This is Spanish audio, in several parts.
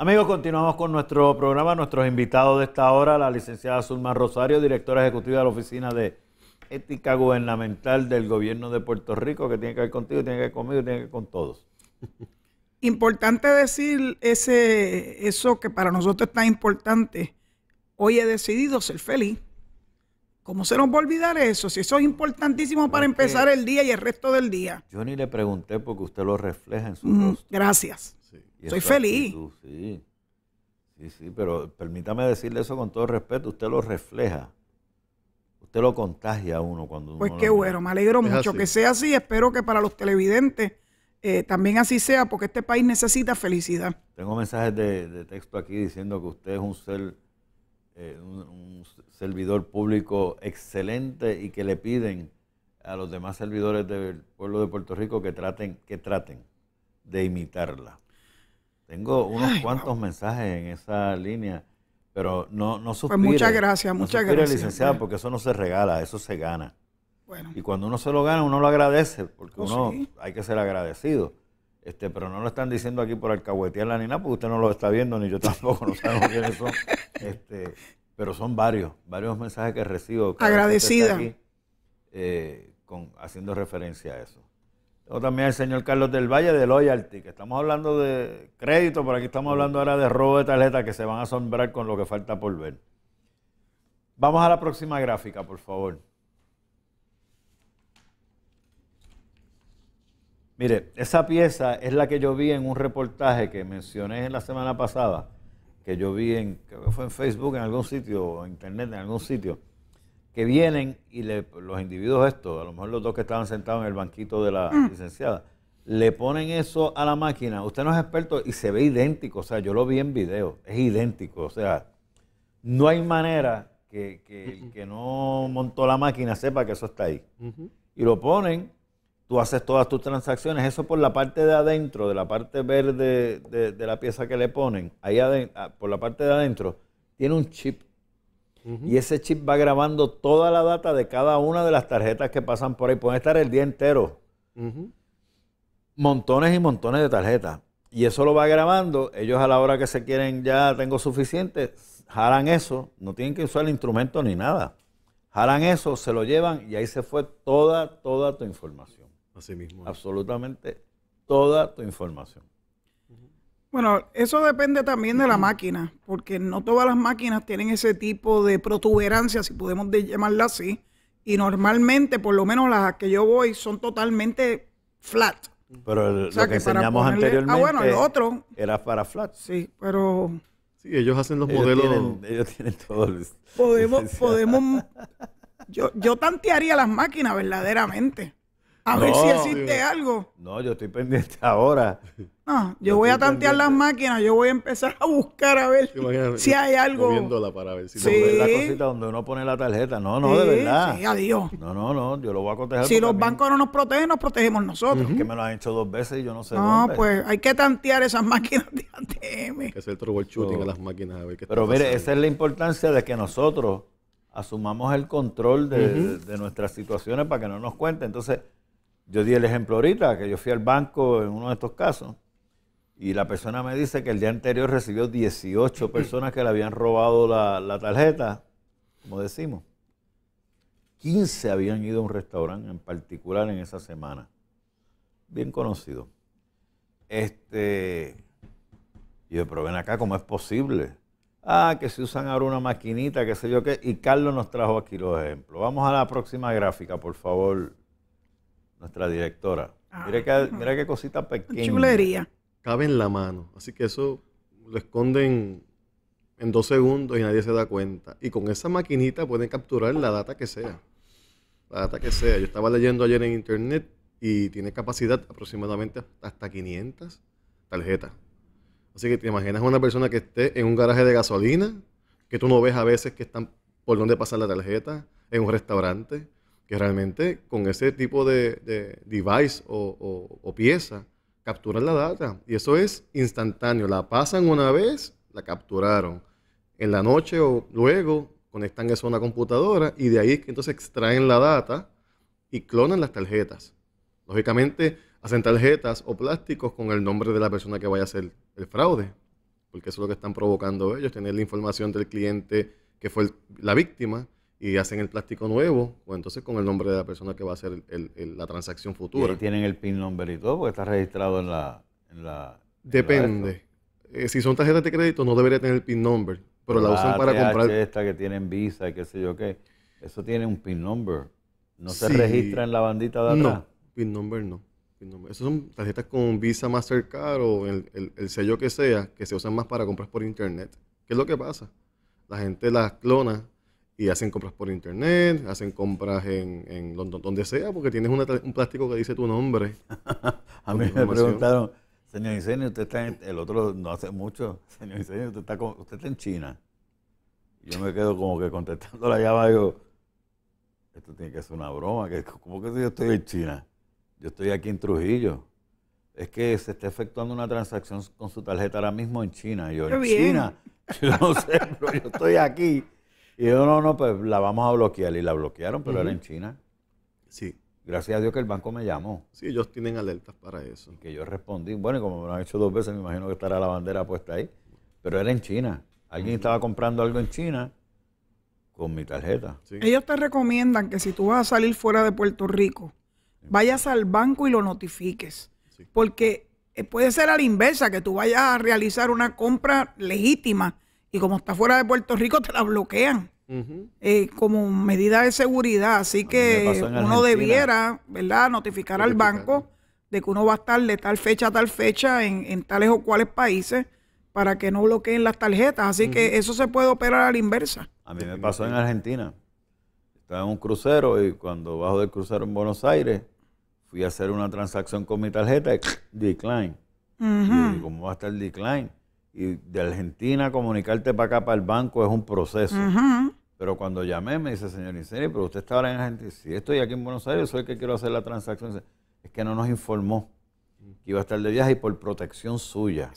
Amigos, continuamos con nuestro programa. Nuestros invitados de esta hora, la licenciada Zulma Rosario, directora ejecutiva de la Oficina de Ética Gubernamental del Gobierno de Puerto Rico, que tiene que ver contigo, tiene que ver conmigo, tiene que ver con todos. Importante decir ese, eso que para nosotros es tan importante. Hoy he decidido ser feliz. ¿Cómo se nos va a olvidar eso? Si eso es importantísimo para empezar el día y el resto del día. Yo ni le pregunté porque usted lo refleja en su Gracias. Soy feliz. sí. sí, sí, pero permítame decirle eso con todo respeto. Usted lo refleja. Usted lo contagia a uno cuando uno. Pues qué bueno, me alegro mucho que sea así. Espero que para los televidentes eh, también así sea, porque este país necesita felicidad. Tengo mensajes de, texto aquí diciendo que usted es un ser. Eh, un servidor público excelente y que le piden a los demás servidores del pueblo de Puerto Rico que traten, que traten de imitarla. Tengo unos cuantos mensajes en esa línea, pero no, no pues suspire. muchas gracias, muchas gracias. licenciada, eh. porque eso no se regala, eso se gana. Bueno. Y cuando uno se lo gana, uno lo agradece, porque oh, uno hay que ser agradecido. Este, pero no lo están diciendo aquí por el alcahuetearla ni nada, porque usted no lo está viendo, ni yo tampoco, no sabemos quiénes son. Este, pero son varios, varios mensajes que recibo. Agradecida. Eh, con, haciendo referencia a eso. O también el señor Carlos del Valle de Loyalty, que estamos hablando de crédito, por aquí estamos hablando ahora de robo de tarjeta que se van a asombrar con lo que falta por ver. Vamos a la próxima gráfica, por favor. Mire, esa pieza es la que yo vi en un reportaje que mencioné en la semana pasada, que yo vi en, que fue en Facebook, en algún sitio, o internet, en algún sitio, que vienen y los individuos estos, a lo mejor los dos que estaban sentados en el banquito de la mm. licenciada, le ponen eso a la máquina. Usted no es experto y se ve idéntico. O sea, yo lo vi en video. Es idéntico. O sea, no hay manera que, el que no montó la máquina sepa que eso está ahí. Y lo ponen, tú haces todas tus transacciones. Eso por la parte de adentro, de la parte verde de, de la pieza que le ponen, ahí ah, por la parte de adentro, tiene un chip y ese chip va grabando toda la data de cada una de las tarjetas que pasan por ahí. Pueden estar el día entero. Montones y montones de tarjetas. Y eso lo va grabando. Ellos a la hora que se quieren, ya tengo suficiente, jalan eso. No tienen que usar el instrumento ni nada. Jalan eso, se lo llevan y ahí se fue toda, toda tu información. Así mismo. Absolutamente toda tu información. Bueno, eso depende también de la máquina, porque no todas las máquinas tienen ese tipo de protuberancia, si podemos llamarla así, y normalmente, por lo menos las que yo voy, son totalmente flat. Pero el, lo que, enseñamos ah, anteriormente el otro, era para flat. Sí, pero... Sí, ellos hacen los modelos... ellos tienen todos Podemos... podemos yo, yo tantearía las máquinas verdaderamente. A ver si existe algo. No, yo estoy pendiente ahora. No, ah, yo, voy a tantear las máquinas, yo voy a empezar a buscar a ver si hay algo. la cosita donde uno pone la tarjeta. No, no, de verdad. Sí, adiós. No, no, no, yo lo voy a cotejar. Si los bancos no nos protegen, nos protegemos nosotros. Es Que me lo han hecho dos veces y yo no sé. No, pues hay que tantear esas máquinas de ATM. Hay que hacer troubleshooting a las máquinas a ver qué Pero mire, esa es la importancia de que nosotros asumamos el control de nuestras situaciones para que no nos cuenten. Entonces yo di el ejemplo ahorita, que yo fui al banco en uno de estos casos y la persona me dice que el día anterior recibió 18 personas que le habían robado la, tarjeta, como decimos. 15 habían ido a un restaurante en particular en esa semana, bien conocido. Este, y yo, pero ven acá, ¿cómo es posible? Ah, que se usan ahora una maquinita, qué sé yo qué. Y Carlos nos trajo aquí los ejemplos. Vamos a la próxima gráfica, por favor nuestra directora. Ah, mira, qué, cosita pequeña. Chulería. Cabe en la mano. Así que eso lo esconden en dos segundos y nadie se da cuenta. Y con esa maquinita pueden capturar la data que sea. La data que sea. Yo estaba leyendo ayer en internet y tiene capacidad aproximadamente hasta 500 tarjetas. Así que te imaginas una persona que esté en un garaje de gasolina, que tú no ves a veces que están por donde pasar la tarjeta, en un restaurante, que realmente con ese tipo de, device o, pieza capturan la data. Y eso es instantáneo. La pasan una vez, la capturaron. En la noche o luego conectan eso a una computadora y de ahí entonces extraen la data y clonan las tarjetas. Lógicamente hacen tarjetas o plásticos con el nombre de la persona que vaya a hacer el fraude, porque eso es lo que están provocando ellos, tener la información del cliente que fue la víctima y hacen el plástico nuevo, o pues entonces con el nombre de la persona que va a hacer la transacción futura. Y tienen el PIN number y todo, porque está registrado en la... Depende. Eh, si son tarjetas de crédito, no debería tener el PIN number, pero, la, usan para comprar... esta que tienen Visa, y qué sé yo qué, eso tiene un PIN number. ¿No se registra en la bandita de atrás? No, PIN number no. Esas son tarjetas con Visa, Mastercard o el, el sello que sea, que se usan más para compras por internet. ¿Qué es lo que pasa? La gente las clona y hacen compras por internet, hacen compras en, donde, sea, porque tienes un plástico que dice tu nombre. a mí me preguntaron, señor Insenio, usted está en, el otro no hace mucho, señor Insenio, usted está, usted está en China. Yo me quedo como que contestando la llamada, digo, esto tiene que ser una broma, que, ¿cómo que yo estoy en China? Yo estoy aquí en Trujillo. Es que se está efectuando una transacción con su tarjeta ahora mismo en China. Yo, en China, yo no sé, pero yo estoy aquí. Y yo, no, no, pues la vamos a bloquear. Y la bloquearon, pero era en China. Sí. Gracias a Dios que el banco me llamó. Sí, ellos tienen alertas para eso. que yo respondí. Bueno, y como me lo han hecho dos veces, me imagino que estará la bandera puesta ahí. Pero era en China. Alguien estaba comprando algo en China con mi tarjeta. Ellos te recomiendan que si tú vas a salir fuera de Puerto Rico, vayas al banco y lo notifiques. Porque eh, puede ser a la inversa, que tú vayas a realizar una compra legítima y como está fuera de Puerto Rico, te la bloquean. Eh, como medida de seguridad, así que uno debiera, ¿verdad?, notificar al banco de que uno va a estar de tal fecha a tal fecha en, tales o cuales países para que no bloqueen las tarjetas. Así que eso se puede operar a la inversa. A mí me pasó en Argentina. Estaba en un crucero y cuando bajo del crucero en Buenos Aires, fui a hacer una transacción con mi tarjeta y decline. ¿cómo va a estar el decline? y de Argentina comunicarte para acá, para el banco, es un proceso. Pero cuando llamé, me dice, señor Inseri, pero usted está ahora en Argentina. Si estoy aquí en Buenos Aires, soy el que quiero hacer la transacción. Es que no nos informó que iba a estar de viaje y por protección suya.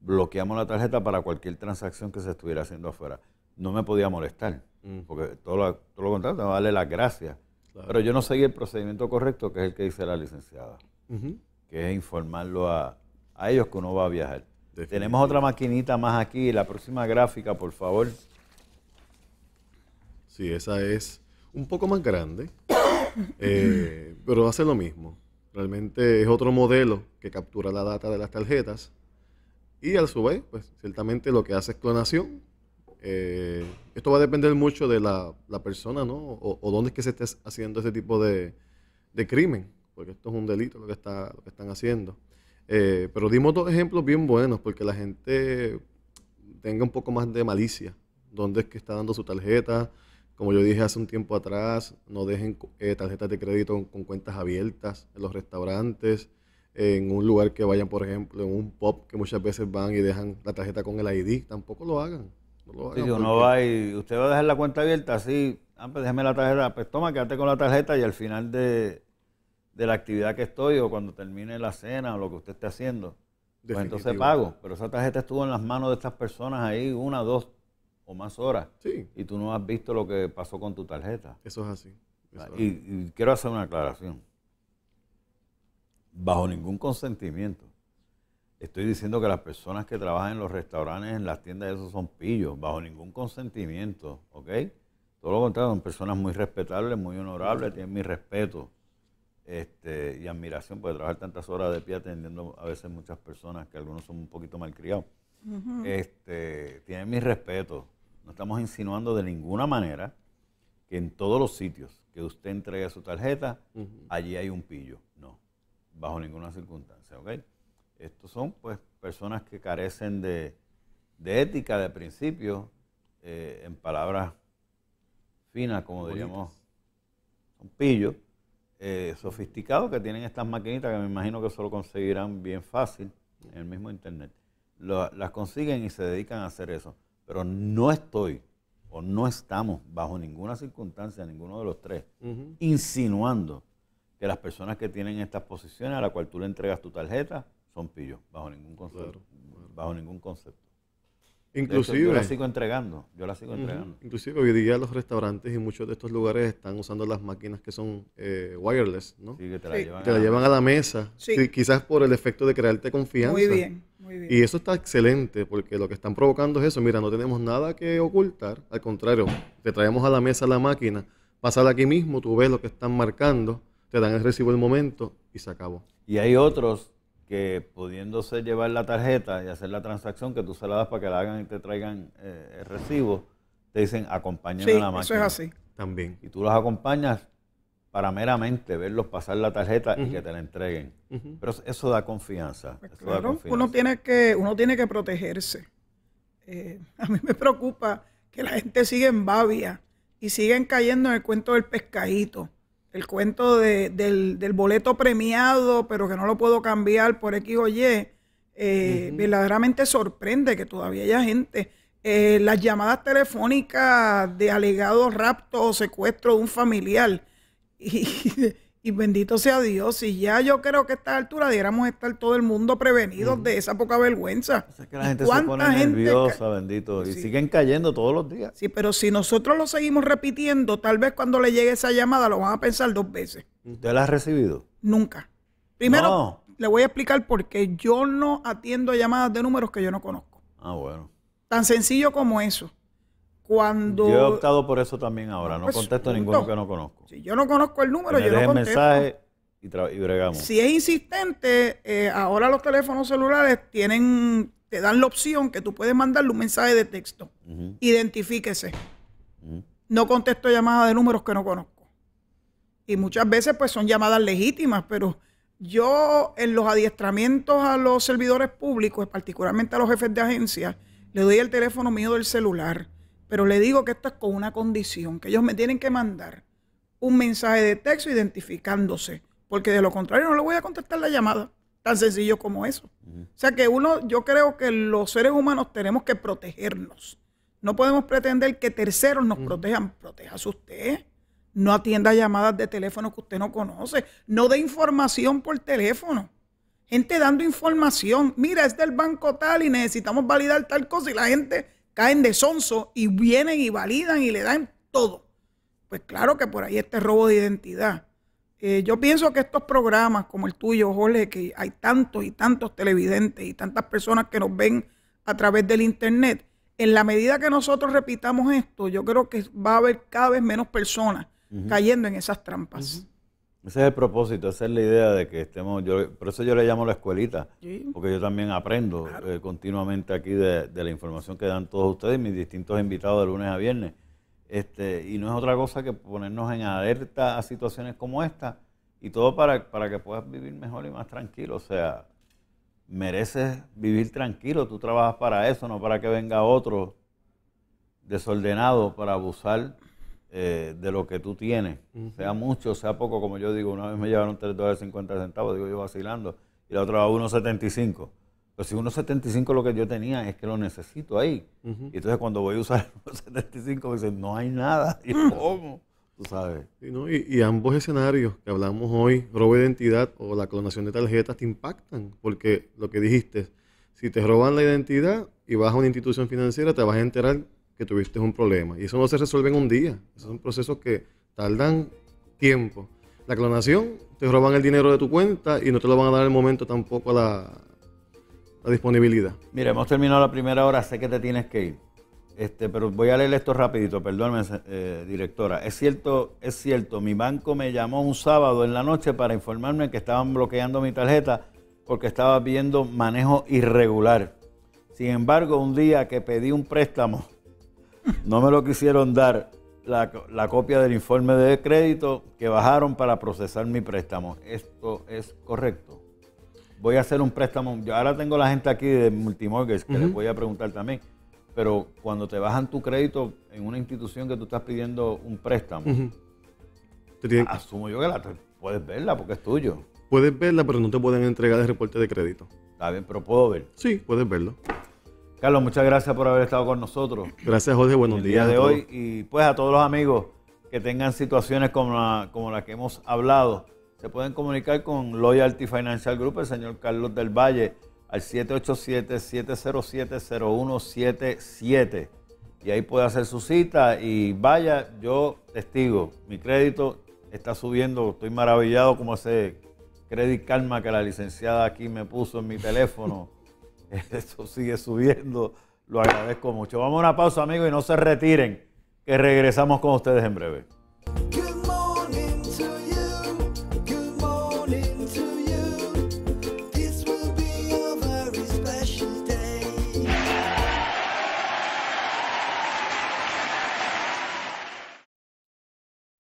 Bloqueamos la tarjeta para cualquier transacción que se estuviera haciendo afuera. No me podía molestar, mm. porque todo lo, todo lo contrario, a darle las gracias. Pero yo no seguí el procedimiento correcto, que es el que dice la licenciada, que es informarlo a, a ellos que uno va a viajar. Tenemos otra maquinita más aquí, la próxima gráfica, por favor. Sí, esa es un poco más grande, va eh, pero hace lo mismo. Realmente es otro modelo que captura la data de las tarjetas y al su vez, pues ciertamente lo que hace es clonación. Eh, esto va a depender mucho de la, persona, ¿no? O, o, dónde es que se esté haciendo ese tipo de, crimen, porque esto es un delito lo que están haciendo. Eh, pero dimos dos ejemplos bien buenos porque la gente tenga un poco más de malicia. ¿Dónde es que está dando su tarjeta? Como yo dije hace un tiempo atrás, no dejen eh, tarjetas de crédito con cuentas abiertas en los restaurantes, en un lugar que vayan, por ejemplo, en un pop que muchas veces van y dejan la tarjeta con el ID. Tampoco lo hagan. No lo hagan sí, va y usted va a dejar la cuenta abierta Sí. ah, pues déjeme la tarjeta, pues toma, quédate con la tarjeta y al final de, de la actividad que estoy o cuando termine la cena o lo que usted esté haciendo. Pues entonces pago. Pero esa tarjeta estuvo en las manos de estas personas ahí una, dos o más horas. Y tú no has visto lo que pasó con tu tarjeta. Eso es así. Ah, y, quiero hacer una aclaración. Bajo ningún consentimiento. Estoy diciendo que las personas que trabajan en los restaurantes, en las tiendas, esos son pillos, bajo ningún consentimiento, ¿ok? Todo lo contrario, son personas muy respetables, muy honorables, tienen mi respeto. Este, y admiración, por trabajar tantas horas de pie atendiendo a veces muchas personas, que algunos son un poquito malcriados, este, tienen mi respeto. No estamos insinuando de ninguna manera que en todos los sitios que usted entregue su tarjeta, allí hay un pillo. No, bajo ninguna circunstancia, ¿ok? Estos son, pues, personas que carecen de, de ética, de principio, eh, en palabras finas, como diríamos, son pillos eh, sofisticados que tienen estas maquinitas que me imagino que solo conseguirán bien fácil en el mismo internet. las consiguen y se dedican a hacer eso. Pero no estoy o no estamos bajo ninguna circunstancia, ninguno de los tres, insinuando que las personas que tienen estas posiciones a la cual tú le entregas tu tarjeta son pillos, bajo ningún concepto. Bajo ningún concepto. Inclusive. yo la sigo entregando, yo la sigo entregando. Inclusive hoy día los restaurantes y muchos de estos lugares están usando las máquinas que son eh, wireless, ¿no? Sí, que te la, Llevan, te a la, llevan, a la mesa. quizás por el efecto de crearte confianza. Muy bien, muy bien. Y eso está excelente porque lo que están provocando es eso. Mira, no tenemos nada que ocultar. Al contrario, te traemos a la mesa la máquina, pasar aquí mismo, tú ves lo que están marcando, te dan el recibo el momento y se acabó. Y hay otros que pudiéndose llevar la tarjeta y hacer la transacción, que tú se la das para que la hagan y te traigan eh, el recibo, te dicen acompáñame a la máquina. Eso es así. También. Y tú los acompañas para meramente verlos pasar la tarjeta y que te la entreguen. Pero eso, da confianza, pues claro, Uno, tiene que, uno tiene que protegerse. Eh, a mí me preocupa que la gente sigue en babia y siguen cayendo en el cuento del pescadito el cuento del, boleto premiado, pero que no lo puedo cambiar por X o Y, eh, verdaderamente sorprende que todavía haya gente. Eh, las llamadas telefónicas de alegado rapto o secuestro de un familiar. Y bendito sea Dios, y ya yo creo que a esta altura debiéramos estar todo el mundo prevenidos de esa poca vergüenza. Es que la gente se pone nerviosa, bendito, y siguen cayendo todos los días. Sí, pero si nosotros lo seguimos repitiendo, tal vez cuando le llegue esa llamada lo van a pensar dos veces. ¿Usted la ha recibido? Nunca. Primero, le voy a explicar por qué yo no atiendo llamadas de números que yo no conozco. Ah, bueno. Tan sencillo como eso. Yo he optado por eso también ahora, no, pues, contesto ninguno que no conozco. Si yo no conozco el número, yo no contesto. mensaje y, bregamos. Si es insistente, eh, ahora los teléfonos celulares tienen, te dan la opción que tú puedes mandarle un mensaje de texto. Identifíquese. No contesto llamadas de números que no conozco. Y muchas veces pues son llamadas legítimas, pero yo en los adiestramientos a los servidores públicos, particularmente a los jefes de agencia, le doy el teléfono mío del celular pero le digo que esto es con una condición, que ellos me tienen que mandar un mensaje de texto identificándose, porque de lo contrario no le voy a contestar la llamada. Tan sencillo como eso. O sea que uno, yo creo que los seres humanos tenemos que protegernos. No podemos pretender que terceros nos protejan. Protéjase usted. No atienda llamadas de teléfono que usted no conoce. No dé información por teléfono. Gente dando información. Mira, es del banco tal y necesitamos validar tal cosa y la gente caen de sonso y vienen y validan y le dan todo. Pues claro que por ahí este robo de identidad. Eh, yo pienso que estos programas como el tuyo, Jorge, que hay tantos y tantos televidentes y tantas personas que nos ven a través del Internet, en la medida que nosotros repitamos esto, yo creo que va a haber cada vez menos personas cayendo en esas trampas. Ese es el propósito, esa es la idea de que estemos, yo, por eso yo le llamo la escuelita, porque yo también aprendo eh, continuamente aquí de, la información que dan todos ustedes, mis distintos invitados de lunes a viernes. Este, y no es otra cosa que ponernos en alerta a situaciones como esta y todo para, para que puedas vivir mejor y más tranquilo. O sea, mereces vivir tranquilo, tú trabajas para eso, no para que venga otro desordenado para abusar eh, de lo que tú tienes, sea mucho, sea poco, como yo digo, una vez me llevaron 3 dólares 50 centavos, digo yo vacilando, y la otra 1.75. Pero pues si 1.75 lo que yo tenía es que lo necesito ahí. Y entonces cuando voy a usar 1.75 me dicen, no hay nada. ¿Y cómo? Tú sabes. Y, y, ambos escenarios que hablamos hoy, robo de identidad o la clonación de tarjetas, te impactan. Porque lo que dijiste, si te roban la identidad y vas a una institución financiera, te vas a enterar que tuviste un problema. Y eso no se resuelve en un día. Esos son procesos que tardan tiempo. La clonación, te roban el dinero de tu cuenta y no te lo van a dar en el momento tampoco a la, disponibilidad. Mira, hemos terminado la primera hora, sé que te tienes que ir. Este, pero voy a leer esto rapidito, perdóname, eh, directora. Es cierto, es cierto, mi banco me llamó un sábado en la noche para informarme que estaban bloqueando mi tarjeta porque estaba viendo manejo irregular. Sin embargo, un día que pedí un préstamo no me lo quisieron dar la, copia del informe de crédito que bajaron para procesar mi préstamo. Esto es correcto. Voy a hacer un préstamo. Yo ahora tengo la gente aquí de Multimortgage que les voy a preguntar también. Pero cuando te bajan tu crédito en una institución que tú estás pidiendo un préstamo, Asumo yo que la puedes verla porque es tuyo. Puedes verla, pero no te pueden entregar el reporte de crédito. Está bien, pero puedo ver. Sí, puedes verlo. Carlos, muchas gracias por haber estado con nosotros. Gracias, Jorge. Buenos días. de hoy. Y pues a todos los amigos que tengan situaciones como la, como la que hemos hablado, se pueden comunicar con Loyalty Financial Group, el señor Carlos del Valle, al 787-707-0177. Y ahí puede hacer su cita. Y vaya, yo testigo, mi crédito está subiendo. Estoy maravillado como hace Credit calma que la licenciada aquí me puso en mi teléfono. Eso sigue subiendo. Lo agradezco mucho. Vamos a una pausa, amigos, y no se retiren, que regresamos con ustedes en breve.